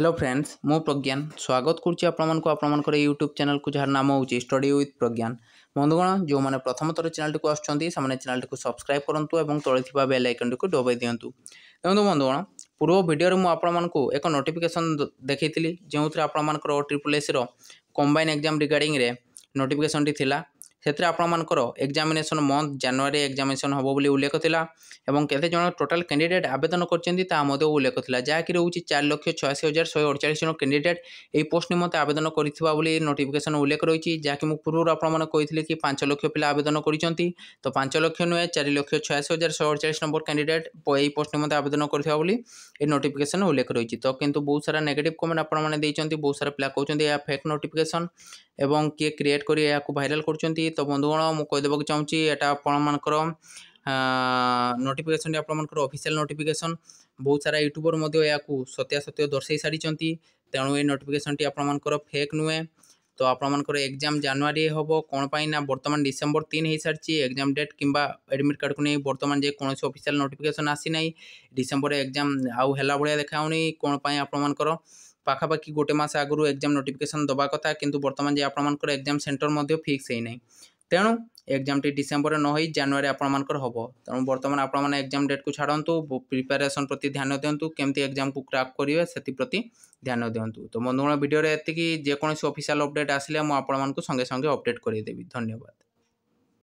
hello friends মু প্রজ্ঞান স্বাগত করছি আপনার আপনার ইউট্যুব চ্যানেল যার নাম হচ্ছে স্টডি উইথ প্রজ্ঞান বন্ধুগণ যে প্রথম থর চ্যানেলটি আসছেন সে চ্যানেলটি সবসক্রাইব করতু এবং তলে থাকা বেল আইকনটি ডবাই দিও দেখুন বন্ধুগণ পূর্ব ভিডিওরে মু আপনার এক নোটিফিকেসন দেখাইলি যে আপনার ট্রিপল এসি কম্বাইন এক্সাম রিগার্ডিংরে নোটিফিকেসনটি লা ସେଥିରେ ଆପଣମାନଙ୍କର ଏକ୍ଜାମିନେସନ୍ ମନ୍ଥ ଜାନୁଆରୀ ଏକ୍ଜାମିନେସନ୍ ହେବ ବୋଲି ଉଲ୍ଲେଖ ଥିଲା ଏବଂ କେତେ ଜଣ ଟୋଟାଲ୍ କ୍ୟାଣ୍ଡିଡେଟ୍ ଆବେଦନ କରିଛନ୍ତି ତାହା ମଧ୍ୟ ଉଲ୍ଲେଖ ଥିଲା ଯାହାକି ରହୁଛି ଚାରି ଲକ୍ଷ ଛୟାଅଶୀ ହଜାର ଶହେ ଅଡ଼ଚାଳିଶ ଜଣ କ୍ୟାଣ୍ଡିଡେଟ୍ ଏହି ପୋଷ୍ଟ ନିମନ୍ତେ ଆବେଦନ କରିଥିବା ବୋଲି ନୋଟିଫିକେସନ୍ ଉଲ୍ଲେଖ ରହିଛି ଯାହାକି ମୁଁ ପୂର୍ବରୁ ଆପଣମାନଙ୍କୁ କହିଥିଲି କି ପାଞ୍ଚ ଲକ୍ଷ ପିଲା ଆବେଦନ କରିଛନ୍ତି ତ ପାଞ୍ଚ ଲକ୍ଷ ନୁହେଁ ଚାରି ଲକ୍ଷ ଛୟାଅଶୀ ହଜାର ଶହେ ଅଡ଼ଚାଳିଶ ନମ୍ବର କ୍ୟାଣ୍ଡିଡେଟ୍ ଏହି ପୋଷ୍ଟ ନିମନ୍ତେ ଆବେଦନ କରିଥିବା ବୋଲି ଏହି ନୋଟିଫିକେସନ୍ ଉଲ୍ଲେଖ ରହିଛି ତ କିନ୍ତୁ ବହୁତ ସାରା ନେଗେଟିଭ୍ କମେଣ୍ଟ ଆପଣମାନେ ଦେଇଛନ୍ତି ବହୁତ ସାରା ପିଲା କହୁଛନ୍ତି ଏହା ଫେକ୍ ନୋଟିଫିକେସନ୍ ଏବଂ କିଏ କ୍ରିଏଟ୍ କରି ଏହାକୁ ଭାଇରାଲ୍ କରୁଛନ୍ତି ତ ବନ୍ଧୁଗଣ ମୁଁ କହିଦେବାକୁ ଚାହୁଁଛି ଏଇଟା ଆପଣମାନଙ୍କର ନୋଟିଫିକେସନ୍ଟି ଆପଣମାନଙ୍କର ଅଫିସିଆଲ୍ ନୋଟିଫିକେସନ୍ ବହୁତ ସାରା ୟୁଟ୍ୟୁବର୍ ମଧ୍ୟ ଏହାକୁ ସତ୍ୟାସତ୍ୟ ଦର୍ଶାଇ ସାରିଛନ୍ତି ତେଣୁ ଏ ନୋଟିଫିକେସନ୍ଟି ଆପଣମାନଙ୍କର ଫେକ୍ ନୁହେଁ ତ ଆପଣମାନଙ୍କର ଏକ୍ଜାମ୍ ଜାନୁଆରୀ ହେବ କ'ଣ ପାଇଁ ନା ବର୍ତ୍ତମାନ ଡିସେମ୍ବର ତିନି ହୋଇସାରିଛି ଏକ୍ଜାମ୍ ଡେଟ୍ କିମ୍ବା ଆଡ଼ମିଟ୍ କାର୍ଡ଼କୁ ନେଇ ବର୍ତ୍ତମାନ ଯେ କୌଣସି ଅଫିସିଆଲ୍ ନୋଟିଫିକେସନ୍ ଆସିନାହିଁ ଡିସେମ୍ବରରେ ଏକ୍ଜାମ୍ ଆଉ ହେଲା ଭଳିଆ ଦେଖାଉନି କ'ଣ ପାଇଁ ଆପଣମାନଙ୍କର ପାଖାପାଖି ଗୋଟେ ମାସ ଆଗରୁ ଏକ୍ଜାମ୍ ନୋଟିଫିକେସନ୍ ଦେବା କଥା କିନ୍ତୁ ବର୍ତ୍ତମାନ ଯେ ଆପଣମାନଙ୍କର ଏକ୍ଜାମ୍ ସେଣ୍ଟର ମଧ୍ୟ ଫିକ୍ସ ହୋଇନାହିଁ ତେଣୁ ଏକ୍ଜାମ୍ଟି ଡିସେମ୍ବରରେ ନ ହୋଇ ଜାନୁଆରୀ ଆପଣମାନଙ୍କର ହେବ ତେଣୁ ବର୍ତ୍ତମାନ ଆପଣମାନେ ଏକ୍ଜାମ୍ ଡେଟ୍କୁ ଛାଡ଼ନ୍ତୁ ପ୍ରିପାରେସନ୍ ପ୍ରତି ଧ୍ୟାନ ଦିଅନ୍ତୁ କେମିତି ଏକ୍ଜାମ୍କୁ କ୍ରାକ୍ କରିବେ ସେଥିପ୍ରତି ଧ୍ୟାନ ଦିଅନ୍ତୁ ତ ବନ୍ଧୁଗଣ ଭିଡ଼ିଓରେ ଏତିକି ଯେକୌଣସି ଅଫିସିଆଲ୍ ଅପଡ଼େଟ୍ ଆସିଲେ ମୁଁ ଆପଣମାନଙ୍କୁ ସଙ୍ଗେ ସଙ୍ଗେ ଅପଡ଼େଟ୍ କରିଦେବି ଧନ୍ୟବାଦ